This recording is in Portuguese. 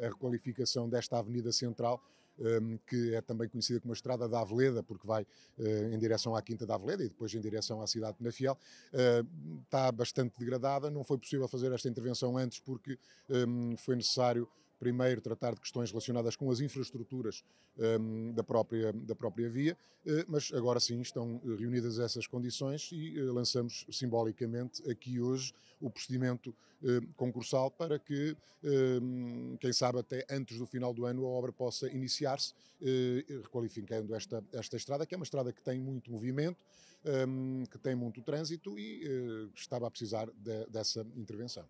a requalificação desta Avenida Central, hum, que é também conhecida como a Estrada da Aveleda, porque vai eh, em direção à Quinta da Aveleda e depois em direção à cidade de Penafiel, eh, está bastante degradada. Não foi possível fazer esta intervenção antes porque hum, foi necessário Primeiro, tratar de questões relacionadas com as infraestruturas um, da, própria, da própria via, uh, mas agora sim estão eh, reunidas essas condições e uh, lançamos simbolicamente aqui hoje o procedimento uh, concursal para que, hum, quem sabe, até antes do final do ano a obra possa iniciar-se, requalificando esta, esta estrada, que é uma estrada que tem muito movimento, um, que tem muito trânsito e estava a precisar de, dessa intervenção.